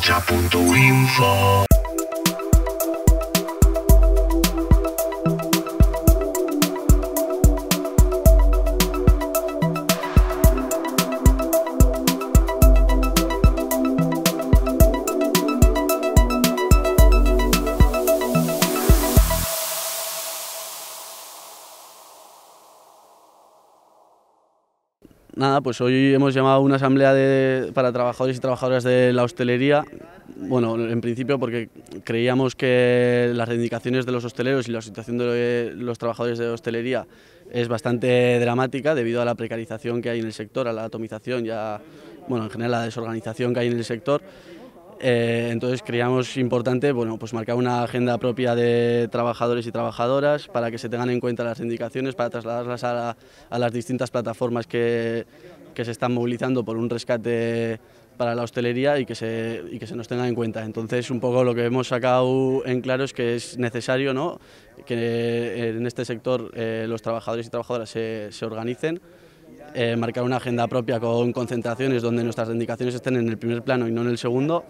chapunto info Nada, pues hoy hemos llamado a una asamblea de, para trabajadores y trabajadoras de la hostelería. Bueno, en principio porque creíamos que las reivindicaciones de los hosteleros y la situación de los trabajadores de hostelería es bastante dramática debido a la precarización que hay en el sector, a la atomización y bueno, en general a la desorganización que hay en el sector. Eh, entonces creíamos importante pues marcar una agenda propia de trabajadores y trabajadoras para que se tengan en cuenta las indicaciones, para trasladarlas a, las distintas plataformas que, se están movilizando por un rescate para la hostelería y que, se, nos tengan en cuenta. Entonces, un poco lo que hemos sacado en claro es que es necesario que en este sector eh, los trabajadores y trabajadoras se organicen eh, marcar una agenda propia con concentraciones donde nuestras reivindicaciones estén en el primer plano y no en el segundo.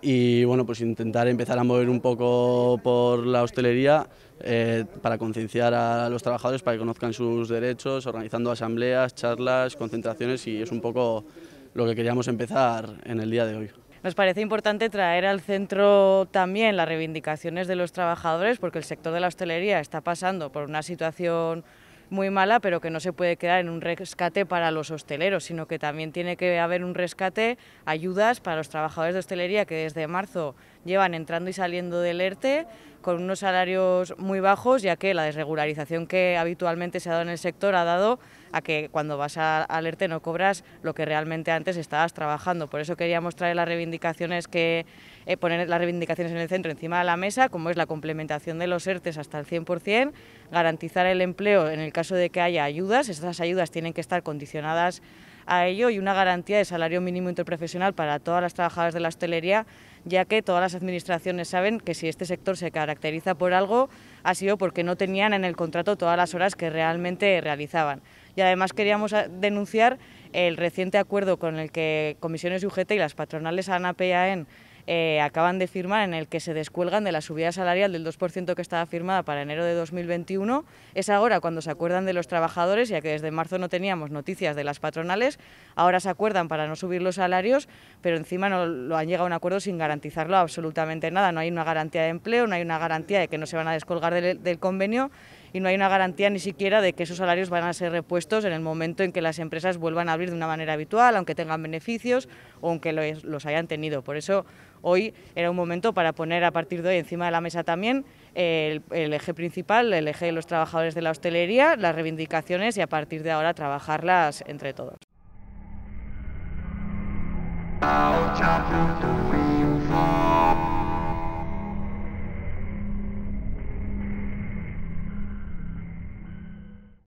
Y bueno, pues intentar empezar a mover un poco por la hostelería eh, para concienciar a los trabajadores para que conozcan sus derechos, organizando asambleas, charlas, concentraciones y es un poco lo que queríamos empezar en el día de hoy. Nos parece importante traer al centro también las reivindicaciones de los trabajadores porque el sector de la hostelería está pasando por una situación muy mala, pero que no se puede quedar en un rescate para los hosteleros, sino que también tiene que haber un rescate, ayudas para los trabajadores de hostelería que desde marzo llevan entrando y saliendo del ERTE con unos salarios muy bajos, ya que la desregularización que habitualmente se ha dado en el sector ha dado a que cuando vas al ERTE no cobras lo que realmente antes estabas trabajando. Por eso queríamos traer las reivindicaciones que eh, poner las reivindicaciones en el centro encima de la mesa, como es la complementación de los ERTES hasta el 100%, garantizar el empleo en el caso de que haya ayudas, esas ayudas tienen que estar condicionadas a ello y una garantía de salario mínimo interprofesional para todas las trabajadoras de la hostelería, ya que todas las administraciones saben que si este sector se caracteriza por algo, ha sido porque no tenían en el contrato todas las horas que realmente realizaban. Y además queríamos ah, denunciar el reciente acuerdo con el que Comisiones UGT y las patronales ANAP y eh, acaban de firmar en el que se descuelgan de la subida salarial del 2% que estaba firmada para enero de 2021. Es ahora cuando se acuerdan de los trabajadores, ya que desde marzo no teníamos noticias de las patronales, ahora se acuerdan para no subir los salarios, pero encima no lo han llegado a un acuerdo sin garantizarlo absolutamente nada. No hay una garantía de empleo, no hay una garantía de que no se van a descolgar del convenio y no hay una garantía ni siquiera de que esos salarios van a ser repuestos en el momento en que las empresas vuelvan a abrir de una manera habitual, aunque tengan beneficios o aunque los, hayan tenido. Por eso hoy era un momento para poner a partir de hoy encima de la mesa también eh, el, el, eje principal, el eje de los trabajadores de la hostelería, las reivindicaciones y a partir de ahora trabajarlas entre todos.